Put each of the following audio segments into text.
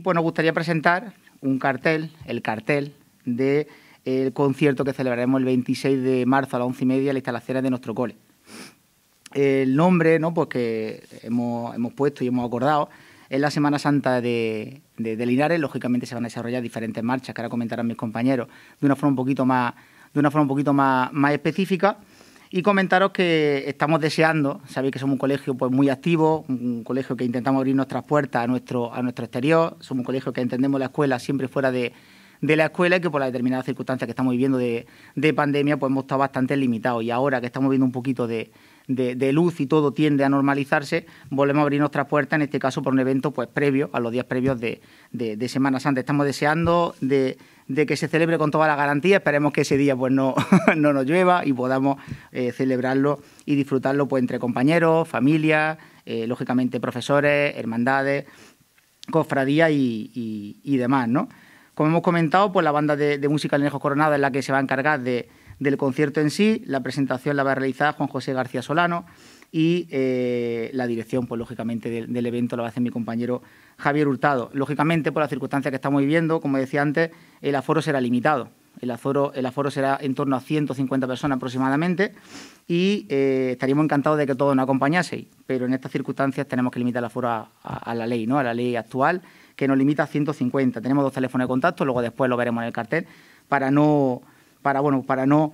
pues nos gustaría presentar un cartel, el cartel del concierto que celebraremos el 26 de marzo a las once y media en las instalaciones de nuestro cole. El nombre ¿no? Pues que hemos, puesto y hemos acordado es la Semana Santa de, Linares. Lógicamente se van a desarrollar diferentes marchas que ahora comentarán mis compañeros de una forma un poquito más, de una forma un poquito más, más específica. Y comentaros que estamos deseando, sabéis que somos un colegio pues, muy activo, un colegio que intentamos abrir nuestras puertas a nuestro, a nuestro exterior, somos un colegio que entendemos la escuela siempre fuera de, la escuela y que por las determinadas circunstancias que estamos viviendo de, pandemia, pues hemos estado bastante limitados. Y ahora que estamos viendo un poquito de, luz y todo tiende a normalizarse, volvemos a abrir nuestras puertas, en este caso por un evento pues previo, a los días previos de, de Semana Santa. Estamos deseando de, de que se celebre con toda la garantía. Esperemos que ese día pues no, nos llueva y podamos eh, celebrarlo y disfrutarlo pues entre compañeros, familia, eh, lógicamente profesores, hermandades, cofradías y, demás, Como hemos comentado, pues la banda de, música Lejos Coronado es la que se va a encargar de, del concierto en sí. La presentación la va a realizar Juan José García Solano y eh, la dirección, pues lógicamente, del, evento lo va a hacer mi compañero Javier Hurtado. Lógicamente, por las circunstancias que estamos viviendo, como decía antes, el aforo será limitado. El aforo, será en torno a 150 personas aproximadamente y eh, estaríamos encantados de que todos nos acompañaseis, pero en estas circunstancias tenemos que limitar el aforo a, a la ley, ¿no? a la ley actual, que nos limita a 150. Tenemos dos teléfonos de contacto, luego después lo veremos en el cartel, para no, para, bueno, para no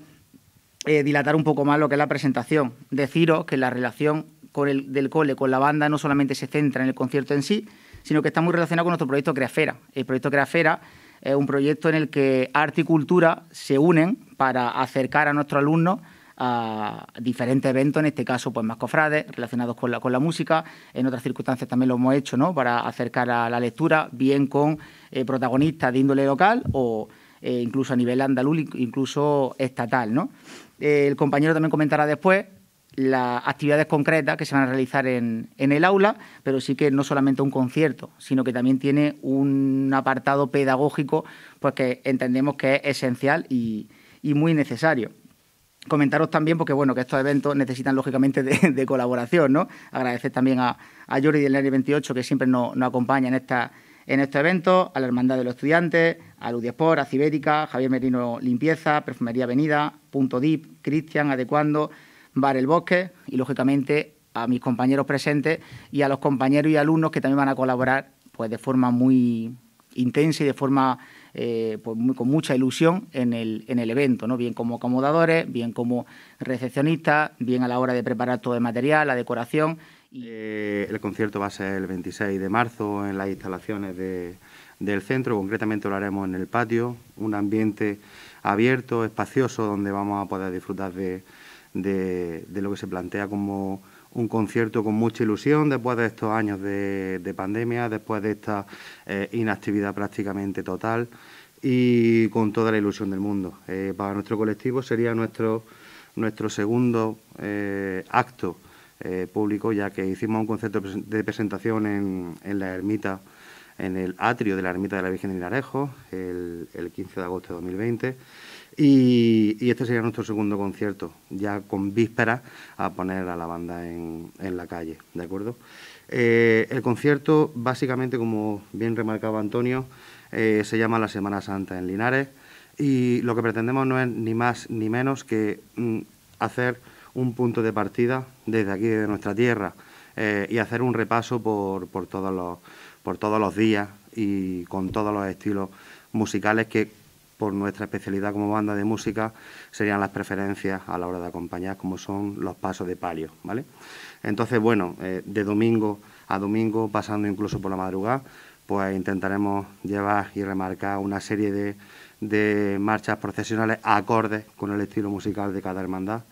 eh, dilatar un poco más lo que es la presentación. Deciros que la relación con el, del cole con la banda no solamente se centra en el concierto en sí, sino que está muy relacionado con nuestro proyecto Creafera. El proyecto Creafera es un proyecto en el que arte y cultura se unen para acercar a nuestros alumnos a diferentes eventos, en este caso, pues más cofrades relacionados con la, con la música. En otras circunstancias también lo hemos hecho, ¿no? Para acercar a la lectura, bien con eh, protagonistas de índole local o eh, incluso a nivel andaluz, incluso estatal, ¿no? el compañero también comentará después las actividades concretas que se van a realizar en, el aula, pero sí que no solamente un concierto, sino que también tiene un apartado pedagógico pues que entendemos que es esencial y, muy necesario. Comentaros también, porque bueno, que estos eventos necesitan lógicamente de, colaboración, ¿no? Agradecer también a, a Jordi del Nari 28 que siempre nos, acompaña en esta. En este evento, a la Hermandad de los Estudiantes, a Ludiesport, a Cibérica, Javier Merino Limpieza, Perfumería Avenida, Punto Dip, Cristian Adecuando, Bar El Bosque y, lógicamente, a mis compañeros presentes y a los compañeros y alumnos que también van a colaborar pues, de forma muy intensa y de forma eh, pues, con mucha ilusión en el, en el evento, ¿no? bien como acomodadores, bien como recepcionistas, bien a la hora de preparar todo el material, la decoración eh, el concierto va a ser el 26 de marzo en las instalaciones del centro, concretamente lo haremos en el patio, un ambiente abierto, espacioso, donde vamos a poder disfrutar de, lo que se plantea como un concierto con mucha ilusión después de estos años de, pandemia, después de esta eh, inactividad prácticamente total y con toda la ilusión del mundo. Eh, para nuestro colectivo sería nuestro, segundo acto eh, público, ya que hicimos un concierto de presentación en, la ermita, en el atrio de la ermita de la Virgen de linares el, 15 de agosto de 2020. Y, este sería nuestro segundo concierto, ya con víspera a poner a la banda en, la calle, ¿de acuerdo? Eh, el concierto, básicamente, como bien remarcaba Antonio, eh, se llama La Semana Santa en Linares y lo que pretendemos no es ni más ni menos que mm, hacer un punto de partida desde aquí, de nuestra tierra, eh, y hacer un repaso por, por, todos los, por todos los días y con todos los estilos musicales que por nuestra especialidad como banda de música serían las preferencias a la hora de acompañar, como son los pasos de palio, ¿vale? Entonces, bueno, eh, de domingo a domingo, pasando incluso por la madrugada, pues intentaremos llevar y remarcar una serie de de marchas procesionales acordes con el estilo musical de cada hermandad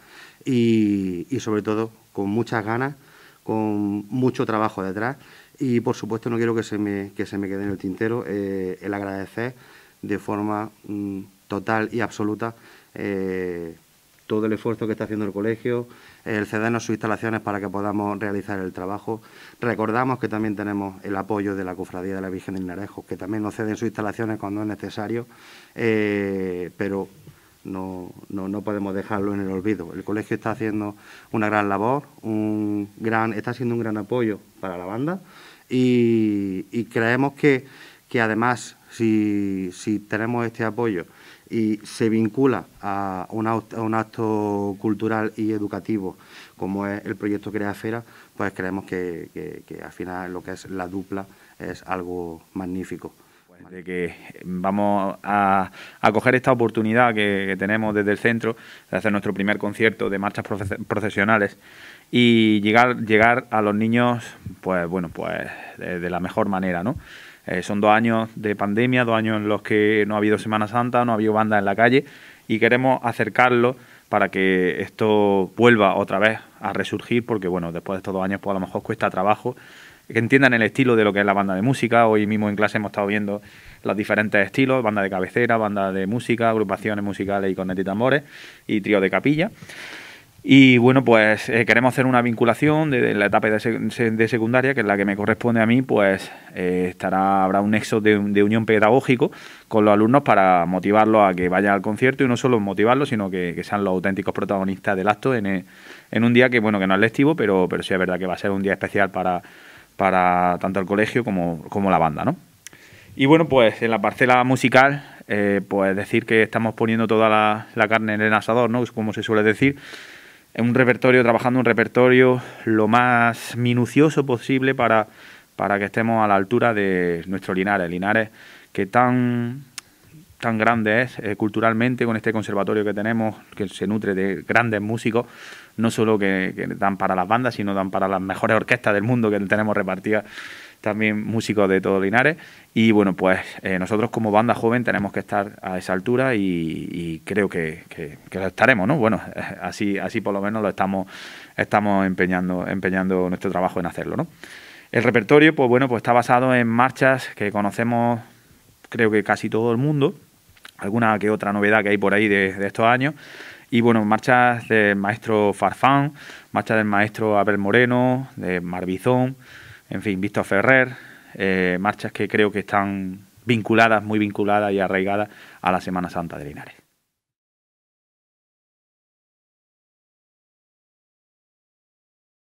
y, sobre todo con muchas ganas, con mucho trabajo detrás y por supuesto no quiero que se me, que se me quede en el tintero eh, el agradecer de forma mm, total y absoluta eh, todo el esfuerzo que está haciendo el colegio, el cedernos sus instalaciones para que podamos realizar el trabajo. Recordamos que también tenemos el apoyo de la Cofradía de la Virgen del Narejo, que también nos ceden sus instalaciones cuando es necesario, eh, pero no, podemos dejarlo en el olvido. El colegio está haciendo una gran labor, un gran, está siendo un gran apoyo para la banda y, creemos que, que además, si, si tenemos este apoyo y se vincula a un, acto cultural y educativo como es el proyecto Creafera, pues creemos que, al final lo que es la dupla es algo magnífico pues que vamos a, coger esta oportunidad que, tenemos desde el centro de hacer nuestro primer concierto de marchas profesionales... procesionales y llegar, llegar a los niños, pues bueno, pues de, de la mejor manera, ¿no? Eh, son dos años de pandemia, dos años en los que no ha habido Semana Santa, no ha habido banda en la calle y queremos acercarlo para que esto vuelva otra vez a resurgir, porque bueno, después de estos dos años pues a lo mejor cuesta trabajo que entiendan el estilo de lo que es la banda de música. Hoy mismo en clase hemos estado viendo los diferentes estilos, banda de cabecera, banda de música, agrupaciones musicales y con y y trío de capilla. Y bueno, pues eh, queremos hacer una vinculación de, la etapa de, secundaria, que es la que me corresponde a mí, pues eh, estará, habrá un nexo de, unión pedagógico con los alumnos para motivarlos a que vayan al concierto y no solo motivarlos, sino que, sean los auténticos protagonistas del acto en, en, un día que, bueno, que no es lectivo, pero, pero sí es verdad que va a ser un día especial para, tanto el colegio como, la banda, ¿no? Y bueno, pues en la parcela musical, eh, pues decir que estamos poniendo toda la, la carne en el asador, ¿no? Como se suele decir un repertorio, trabajando un repertorio lo más minucioso posible para, para que estemos a la altura de nuestro Linares. Linares que tan, tan grande es eh, culturalmente con este conservatorio que tenemos, que se nutre de grandes músicos, no solo que, que dan para las bandas, sino dan para las mejores orquestas del mundo que tenemos repartidas también músicos de todo Linares. Y bueno, pues eh, nosotros como banda joven tenemos que estar a esa altura y, creo que, lo estaremos, ¿no? Bueno, así, así por lo menos lo estamos, estamos empeñando, empeñando nuestro trabajo en hacerlo, ¿no? El repertorio, pues bueno, pues está basado en marchas que conocemos creo que casi todo el mundo, alguna que otra novedad que hay por ahí de, de estos años. Y bueno, marchas del maestro Farfán, marchas del maestro Abel Moreno, de Marbizón, en fin, Víctor Ferrer, eh, marchas que creo que están vinculadas, muy vinculadas y arraigadas a la Semana Santa de Linares.